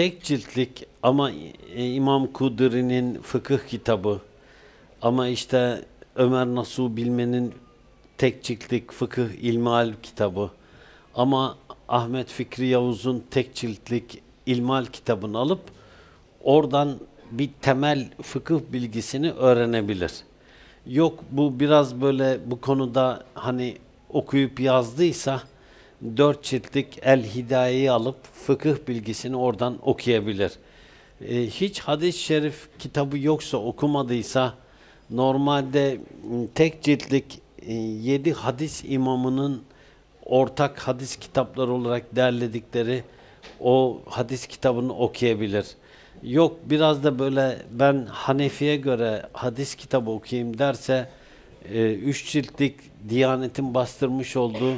tek ciltlik ama e, İmam Kudri'nin fıkıh kitabı ama işte Ömer Nasuh Bilmen'in tek ciltlik fıkıh ilmal kitabı ama Ahmet Fikri Yavuz'un tek ciltlik ilmal kitabını alıp oradan bir temel fıkıh bilgisini öğrenebilir. Yok bu biraz böyle bu konuda hani okuyup yazdıysa dört ciltlik El Hidaye'yi alıp fıkıh bilgisini oradan okuyabilir. E, hiç hadis-i şerif kitabı yoksa okumadıysa normalde ıı, tek ciltlik e, yedi hadis imamının ortak hadis kitapları olarak derledikleri o hadis kitabını okuyabilir. Yok biraz da böyle ben Hanefi'ye göre hadis kitabı okuyayım derse e, üç ciltlik Diyanet'in bastırmış olduğu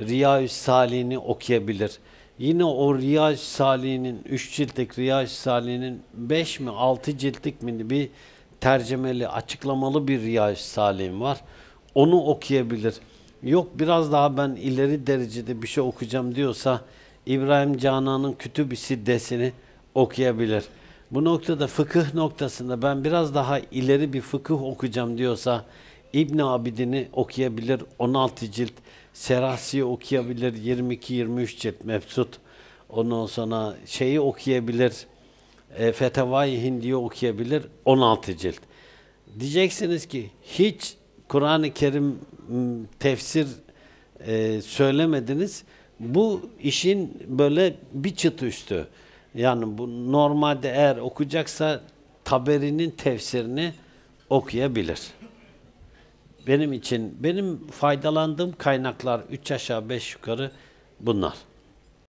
Riyaü Salih'ini okuyabilir. Yine o Riyaü Salih'inin, üç ciltlik Riyaü Salih'inin beş mi, altı ciltlik mi bir tercemeli, açıklamalı bir Riyaü Salih'im var. Onu okuyabilir. Yok biraz daha ben ileri derecede bir şey okuyacağım diyorsa İbrahim Canan'ın Kütüb-i desini okuyabilir. Bu noktada fıkıh noktasında ben biraz daha ileri bir fıkıh okuyacağım diyorsa İbn Abidin'i okuyabilir 16 cilt, Serasi'yi okuyabilir 22-23 cilt Mefsut. Ondan sonra şeyi okuyabilir, e, Fetevai Hindi'yi okuyabilir 16 cilt. Diyeceksiniz ki hiç Kur'an-ı Kerim tefsir e, söylemediniz. Bu işin böyle bir çıt üstü. Yani bu normalde eğer okuyacaksa Taberi'nin tefsirini okuyabilir benim için benim faydalandığım kaynaklar üç aşağı beş yukarı bunlar.